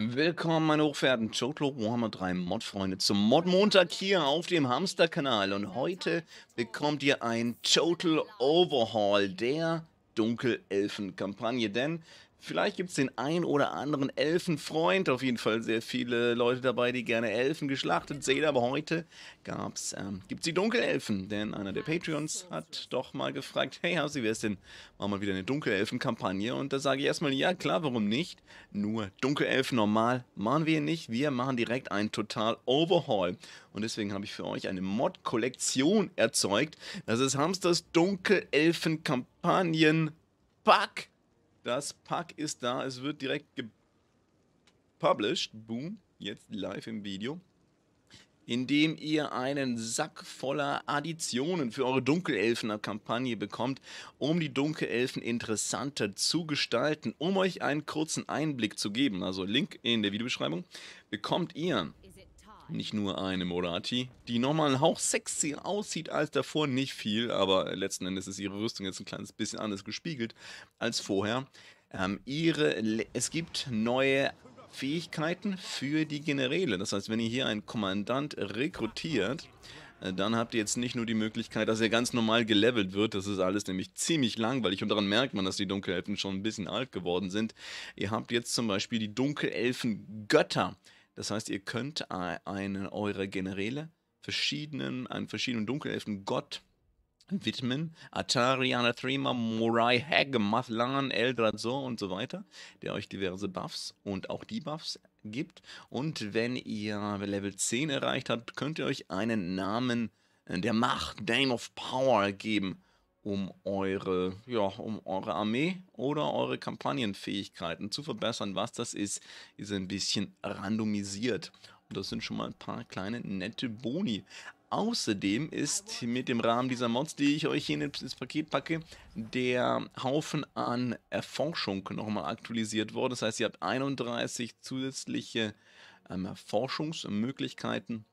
Willkommen, meine hochverehrten Chotlo Warhammer 3 Mod-Freunde zum Mod-Montag hier auf dem Hamster-Kanal. Und heute bekommt ihr ein Total Overhaul der Dunkelelfen-Kampagne, denn Vielleicht gibt es den ein oder anderen Elfenfreund. Auf jeden Fall sehr viele Leute dabei, die gerne Elfen geschlachtet sehen. Aber heute ähm, gibt es die Dunkelelfen. Denn einer der Patreons hat doch mal gefragt, hey Hasi, wer ist denn? Machen wir wieder eine Dunkelelfen-Kampagne. Und da sage ich erstmal, ja klar, warum nicht? Nur Dunkelelfen normal machen wir nicht. Wir machen direkt einen Total-Overhaul. Und deswegen habe ich für euch eine Mod-Kollektion erzeugt. Das ist Hamsters Dunkelelfen-Kampagnen-Pack. Das Pack ist da. Es wird direkt gepublished. Boom. Jetzt live im Video. Indem ihr einen Sack voller Additionen für eure Dunkelelfen-Kampagne bekommt, um die Dunkelelfen interessanter zu gestalten. Um euch einen kurzen Einblick zu geben, also Link in der Videobeschreibung, bekommt ihr nicht nur eine Morati, die nochmal einen Hauch sexy aussieht als davor, nicht viel, aber letzten Endes ist ihre Rüstung jetzt ein kleines bisschen anders gespiegelt als vorher. Ähm, ihre, es gibt neue Fähigkeiten für die Generäle. Das heißt, wenn ihr hier einen Kommandant rekrutiert, äh, dann habt ihr jetzt nicht nur die Möglichkeit, dass er ganz normal gelevelt wird. Das ist alles nämlich ziemlich langweilig und daran merkt man, dass die Dunkelelfen schon ein bisschen alt geworden sind. Ihr habt jetzt zum Beispiel die Dunkelelfen-Götter das heißt, ihr könnt einen eurer Generäle verschiedenen, einen verschiedenen Dunkelelfen Gott widmen. Atariana Threema, Morai Hag, Mathlan, Eldrazor und so weiter, der euch diverse Buffs und auch Debuffs gibt. Und wenn ihr Level 10 erreicht habt, könnt ihr euch einen Namen äh, der Macht, Name of Power geben um eure, ja, um eure Armee oder eure Kampagnenfähigkeiten zu verbessern. Was das ist, ist ein bisschen randomisiert. Und das sind schon mal ein paar kleine nette Boni. Außerdem ist mit dem Rahmen dieser Mods, die ich euch hier ins Paket packe, der Haufen an Erforschung nochmal aktualisiert worden. Das heißt, ihr habt 31 zusätzliche ähm, Forschungsmöglichkeiten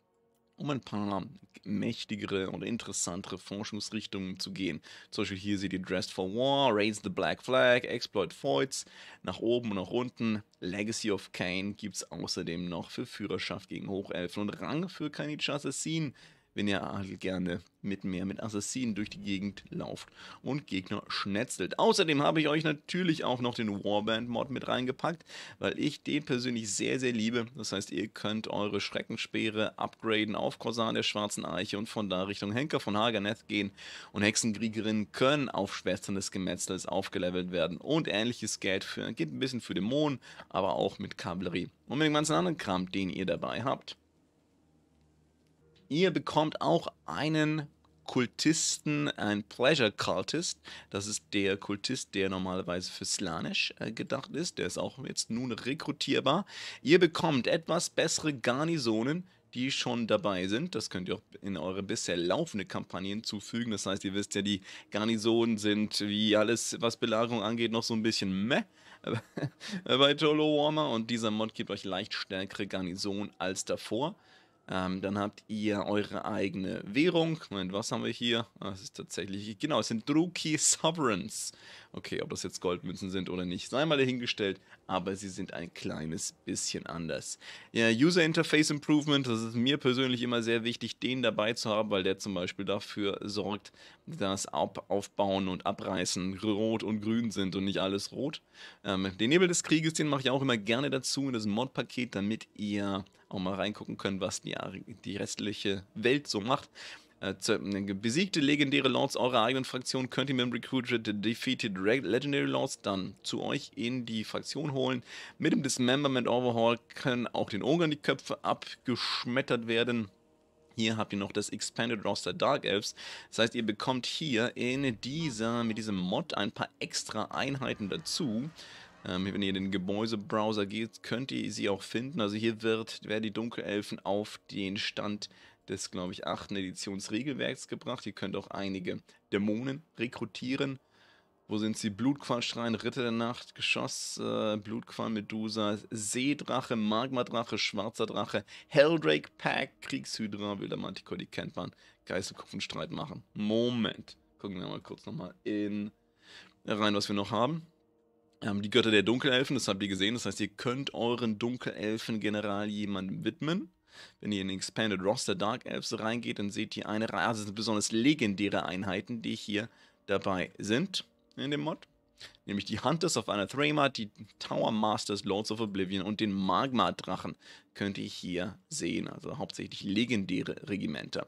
um ein paar mächtigere oder interessantere Forschungsrichtungen zu gehen. Zum Beispiel hier seht ihr Dressed for War, Raise the Black Flag, Exploit Voids, nach oben und nach unten. Legacy of Kane gibt es außerdem noch für Führerschaft gegen Hochelfen und Rang für Kanichas Assassin wenn ihr halt gerne mit mehr mit Assassinen durch die Gegend lauft und Gegner schnetzelt. Außerdem habe ich euch natürlich auch noch den Warband-Mod mit reingepackt, weil ich den persönlich sehr, sehr liebe. Das heißt, ihr könnt eure Schreckenspeere upgraden auf Korsar der Schwarzen Eiche und von da Richtung Henker von Haganeth gehen. Und Hexenkriegerinnen können auf Schwestern des Gemetzels aufgelevelt werden und ähnliches Geld für, geht ein bisschen für Dämonen, aber auch mit Kavallerie und mit dem ganzen anderen Kram, den ihr dabei habt. Ihr bekommt auch einen Kultisten, ein Pleasure Cultist. Das ist der Kultist, der normalerweise für Slanish äh, gedacht ist. Der ist auch jetzt nun rekrutierbar. Ihr bekommt etwas bessere Garnisonen, die schon dabei sind. Das könnt ihr auch in eure bisher laufende Kampagne hinzufügen. Das heißt, ihr wisst ja, die Garnisonen sind, wie alles, was Belagerung angeht, noch so ein bisschen meh bei Jolo Warmer. Und dieser Mod gibt euch leicht stärkere Garnisonen als davor. Ähm, dann habt ihr eure eigene Währung. Moment, was haben wir hier? Das ah, ist tatsächlich, genau, es sind Druki Sovereigns. Okay, ob das jetzt Goldmünzen sind oder nicht, sei mal dahingestellt, aber sie sind ein kleines bisschen anders. Ja, User Interface Improvement, das ist mir persönlich immer sehr wichtig, den dabei zu haben, weil der zum Beispiel dafür sorgt, dass Ab Aufbauen und Abreißen rot und grün sind und nicht alles rot. Ähm, den Nebel des Krieges, den mache ich auch immer gerne dazu in das Mod-Paket, damit ihr auch mal reingucken könnt, was die, die restliche Welt so macht. Äh, äh, besiegte legendäre Lords eurer eigenen Fraktion, könnt ihr mit dem Recruited Defeated Legendary Lords dann zu euch in die Fraktion holen. Mit dem Dismemberment Overhaul können auch den Ogern die Köpfe abgeschmettert werden. Hier habt ihr noch das Expanded Roster Dark Elves. Das heißt, ihr bekommt hier in dieser, mit diesem Mod ein paar extra Einheiten dazu. Ähm, wenn ihr in den Gebäusebrowser geht, könnt ihr sie auch finden. Also hier wird, werden die Dunkelelfen auf den Stand des, glaube ich, achten Editionsregelwerks gebracht. Ihr könnt auch einige Dämonen rekrutieren. Wo sind sie? Blutqualschrein, Ritter der Nacht, Geschoss, äh, Blutqual, Medusa, Seedrache, Magmadrache, Schwarzer Drache, Helldrake Pack, Kriegshydra, Wilder Manticore, die kennt man. Geisterkopfenstreit machen. Moment. Gucken wir mal kurz nochmal in rein, was wir noch haben. Ähm, die Götter der Dunkelelfen, das habt ihr gesehen. Das heißt, ihr könnt euren Dunkelelfen-General jemandem widmen. Wenn ihr in Expanded Roster Dark Elves reingeht, dann seht ihr eine Reihe, also sind besonders legendäre Einheiten, die hier dabei sind in dem Mod. Nämlich die Hunters of Anathrema, die Tower Masters, Lords of Oblivion und den Magma-Drachen könnt ihr hier sehen. Also hauptsächlich legendäre Regimenter.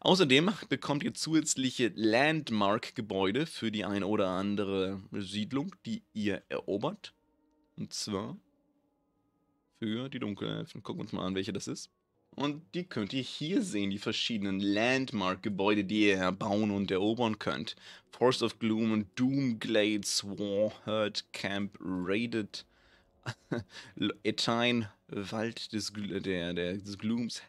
Außerdem bekommt ihr zusätzliche Landmark-Gebäude für die ein oder andere Siedlung, die ihr erobert. Und zwar für die Dunkelelfen. Gucken wir uns mal an, welche das ist. Und die könnt ihr hier sehen, die verschiedenen Landmark-Gebäude, die ihr erbauen und erobern könnt. Force of Gloom, Doomglade, Swarherd, Camp Raided, Etine, Wald des, der, der, des Glooms,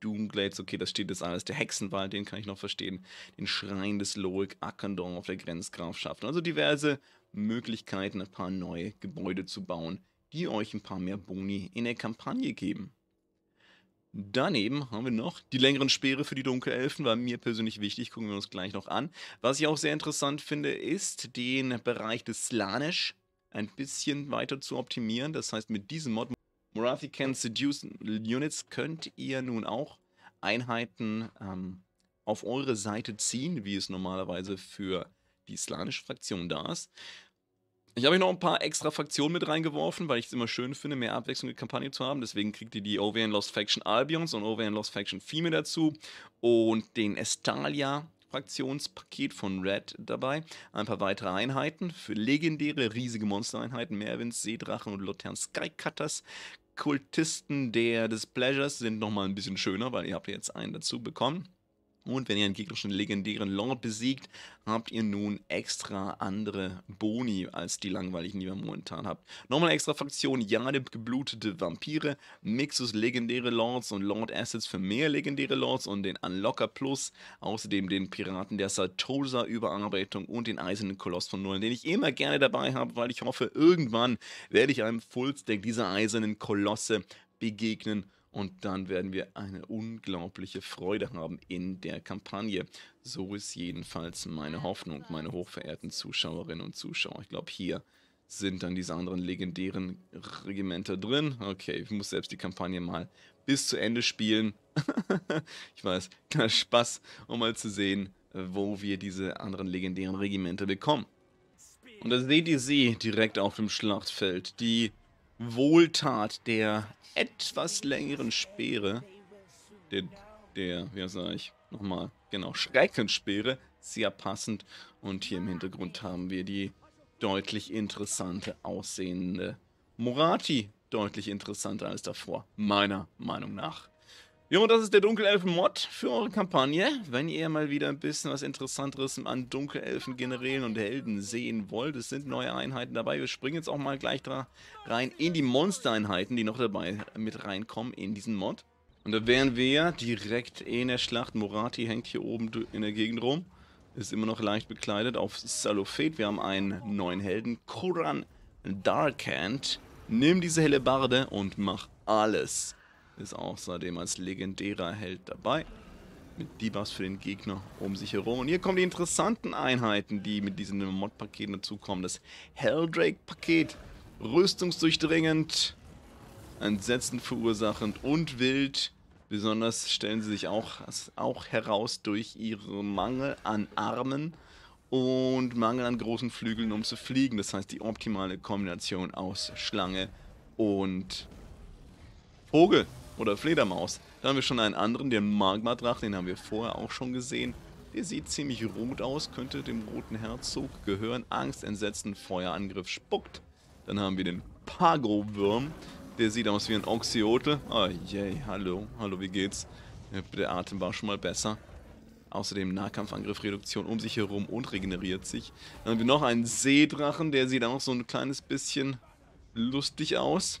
Doomglades, okay, das steht jetzt alles. Der Hexenwald, den kann ich noch verstehen. Den Schrein des Loic, Ackendorf, der Grenzgrafschaft. Also diverse Möglichkeiten, ein paar neue Gebäude zu bauen, die euch ein paar mehr Boni in der Kampagne geben. Daneben haben wir noch die längeren Speere für die Dunkelelfen, war mir persönlich wichtig, gucken wir uns gleich noch an. Was ich auch sehr interessant finde, ist den Bereich des Slanesh ein bisschen weiter zu optimieren. Das heißt, mit diesem Mod Morathi Can Seduce Units könnt ihr nun auch Einheiten ähm, auf eure Seite ziehen, wie es normalerweise für die slanish Fraktion da ist. Ich habe euch noch ein paar extra Fraktionen mit reingeworfen, weil ich es immer schön finde, mehr Abwechslung in der Kampagne zu haben. Deswegen kriegt ihr die OVN Lost Faction Albions und OVN Lost Faction Fime dazu und den Estalia Fraktionspaket von Red dabei. Ein paar weitere Einheiten für legendäre, riesige Monstereinheiten, Merwins, Seedrachen und Lotern Skycutters. Kultisten der Displeasures sind nochmal ein bisschen schöner, weil ihr habt jetzt einen dazu bekommen. Und wenn ihr einen gegnerischen legendären Lord besiegt, habt ihr nun extra andere Boni als die langweiligen, die ihr momentan habt. Nochmal extra Fraktion, Jade geblutete Vampire, Mixus legendäre Lords und Lord Assets für mehr legendäre Lords und den Unlocker Plus, außerdem den Piraten der Sartosa Überarbeitung und den Eisernen Koloss von Nullen, den ich immer gerne dabei habe, weil ich hoffe, irgendwann werde ich einem Fullstack dieser Eisernen Kolosse begegnen und dann werden wir eine unglaubliche Freude haben in der Kampagne. So ist jedenfalls meine Hoffnung, meine hochverehrten Zuschauerinnen und Zuschauer. Ich glaube, hier sind dann diese anderen legendären Regimenter drin. Okay, ich muss selbst die Kampagne mal bis zu Ende spielen. ich weiß, kein Spaß, um mal zu sehen, wo wir diese anderen legendären Regimenter bekommen. Und da seht ihr sie direkt auf dem Schlachtfeld, die Wohltat der etwas längeren Speere, der, der wie sage ich, nochmal, genau, Schreckenspeere, sehr passend. Und hier im Hintergrund haben wir die deutlich interessante aussehende Morati. Deutlich interessanter als davor, meiner Meinung nach. Jo, das ist der Dunkelelfen-Mod für eure Kampagne. Wenn ihr mal wieder ein bisschen was Interessanteres an Dunkelelfen-Generälen und Helden sehen wollt, es sind neue Einheiten dabei. Wir springen jetzt auch mal gleich da rein in die Monstereinheiten, die noch dabei mit reinkommen in diesen Mod. Und da wären wir direkt in der Schlacht. Morati hängt hier oben in der Gegend rum. Ist immer noch leicht bekleidet auf Salofet. Wir haben einen neuen Helden, Kuran Darkhand. Nimm diese helle Barde und mach alles ist außerdem als legendärer Held dabei. Mit Debuffs für den Gegner um sich herum. Und hier kommen die interessanten Einheiten, die mit diesen Mod-Paketen dazukommen. Das Helldrake-Paket. Rüstungsdurchdringend, entsetzend verursachend und wild. Besonders stellen sie sich auch, auch heraus durch ihren Mangel an Armen und Mangel an großen Flügeln, um zu fliegen. Das heißt, die optimale Kombination aus Schlange und Vogel oder Fledermaus. Da haben wir schon einen anderen, den Magmadrach, den haben wir vorher auch schon gesehen. Der sieht ziemlich rot aus, könnte dem roten Herzog gehören. Angst, Entsetzen, Feuerangriff, spuckt. Dann haben wir den Pagowurm. Der sieht aus wie ein Oxyotl. Oh yay, hallo, hallo, wie geht's? Der Atem war schon mal besser. Außerdem Nahkampfangriff, Reduktion um sich herum und regeneriert sich. Dann haben wir noch einen Seedrachen, der sieht auch so ein kleines bisschen lustig aus.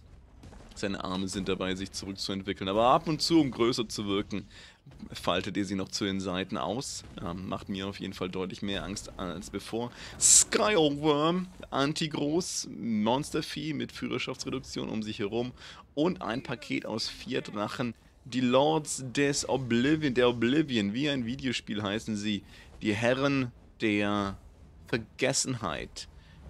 Seine Arme sind dabei, sich zurückzuentwickeln, aber ab und zu, um größer zu wirken, faltet ihr sie noch zu den Seiten aus. Ähm, macht mir auf jeden Fall deutlich mehr Angst als bevor. Skyworm, Antigroß, Monstervieh mit Führerschaftsreduktion um sich herum und ein Paket aus vier Drachen. Die Lords des Oblivion, der Oblivion, wie ein Videospiel heißen sie. Die Herren der Vergessenheit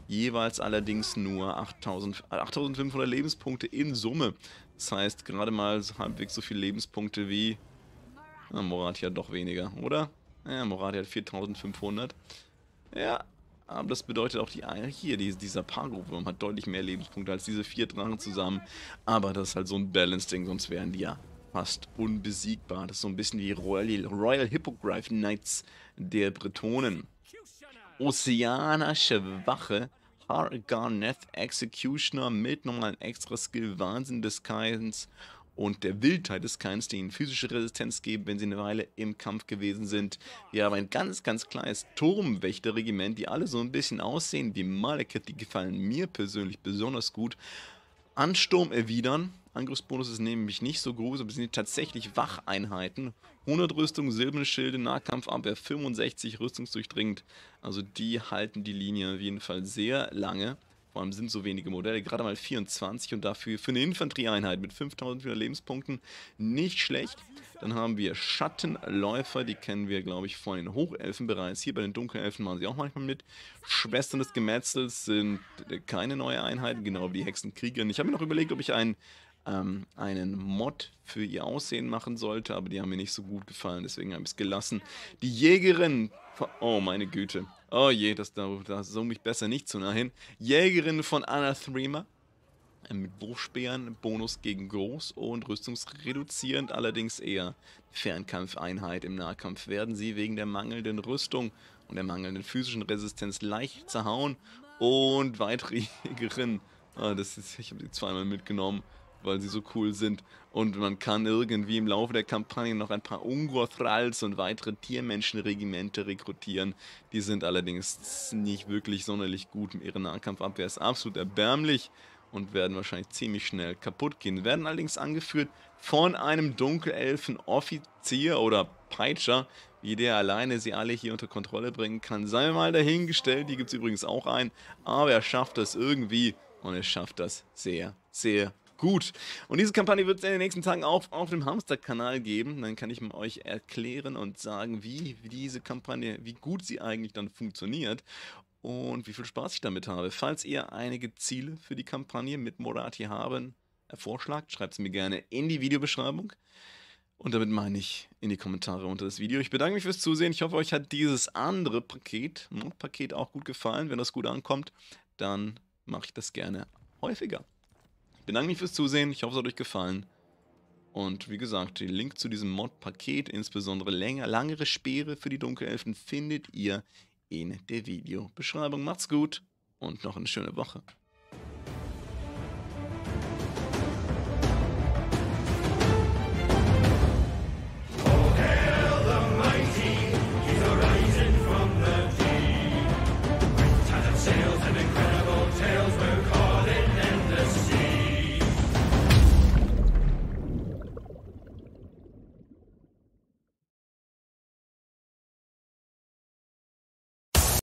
jeweils allerdings nur 8500 Lebenspunkte in Summe. Das heißt, gerade mal halbwegs so viele Lebenspunkte wie... Na, Morati hat doch weniger, oder? Ja, Morati hat 4500. Ja, aber das bedeutet auch, die ah, hier, die, dieser Paargruppe hat deutlich mehr Lebenspunkte als diese vier Drachen zusammen. Aber das ist halt so ein Balance-Ding, sonst wären die ja fast unbesiegbar. Das ist so ein bisschen wie Royal, Royal Hippogriff Knights der Bretonen. Ozeanische Wache Harganeth Executioner mit nochmal einem extra Skill Wahnsinn des Keins und der Wildheit des Keins, die ihnen physische Resistenz geben, wenn sie eine Weile im Kampf gewesen sind. Wir haben ein ganz, ganz kleines Turmwächterregiment, die alle so ein bisschen aussehen wie Malekith. Die gefallen mir persönlich besonders gut. Ansturm erwidern Angriffsbonus ist nämlich nicht so groß, aber es sind tatsächlich Wacheinheiten. 100 Rüstung, silberne Schilde, Nahkampfabwehr, 65 rüstungsdurchdringend. Also die halten die Linie auf jeden Fall sehr lange. Vor allem sind so wenige Modelle, gerade mal 24 und dafür für eine Infanterieeinheit mit 5400 Lebenspunkten nicht schlecht. Dann haben wir Schattenläufer, die kennen wir, glaube ich, von den Hochelfen bereits. Hier bei den Dunkelelfen machen sie auch manchmal mit. Schwestern des Gemetzels sind keine neue Einheiten, genau wie die Hexenkrieger. Ich habe mir noch überlegt, ob ich einen ähm, einen Mod für ihr Aussehen machen sollte, aber die haben mir nicht so gut gefallen, deswegen habe ich es gelassen. Die Jägerin, oh meine Güte, oh je, das, da, so mich besser nicht zu nah hin. Jägerin von Anathrema, ähm, mit Wurfspeeren, Bonus gegen Groß und rüstungsreduzierend, allerdings eher Fernkampfeinheit. Im Nahkampf werden sie wegen der mangelnden Rüstung und der mangelnden physischen Resistenz leicht zerhauen und weitere Jägerin. Ah, das ist, ich habe sie zweimal mitgenommen weil sie so cool sind. Und man kann irgendwie im Laufe der Kampagne noch ein paar Ungothrals und weitere Tiermenschenregimente rekrutieren. Die sind allerdings nicht wirklich sonderlich gut. Ihre Nahkampfabwehr ist absolut erbärmlich und werden wahrscheinlich ziemlich schnell kaputt gehen. Werden allerdings angeführt von einem Dunkelelfen-Offizier oder Peitscher, wie der alleine sie alle hier unter Kontrolle bringen kann. Sei mal dahingestellt, die gibt es übrigens auch ein, aber er schafft das irgendwie und er schafft das sehr, sehr gut. Und diese Kampagne wird es in den nächsten Tagen auch auf dem Hamster-Kanal geben. Dann kann ich euch erklären und sagen, wie diese Kampagne, wie gut sie eigentlich dann funktioniert und wie viel Spaß ich damit habe. Falls ihr einige Ziele für die Kampagne mit Morati haben, vorschlagt, schreibt es mir gerne in die Videobeschreibung. Und damit meine ich in die Kommentare unter das Video. Ich bedanke mich fürs Zusehen. Ich hoffe, euch hat dieses andere Paket, Mod-Paket, auch gut gefallen. Wenn das gut ankommt, dann mache ich das gerne häufiger bedanke mich fürs Zusehen. Ich hoffe, es hat euch gefallen. Und wie gesagt, den Link zu diesem Mod-Paket, insbesondere länger, langere Speere für die Dunkelelfen, findet ihr in der Videobeschreibung. Macht's gut und noch eine schöne Woche.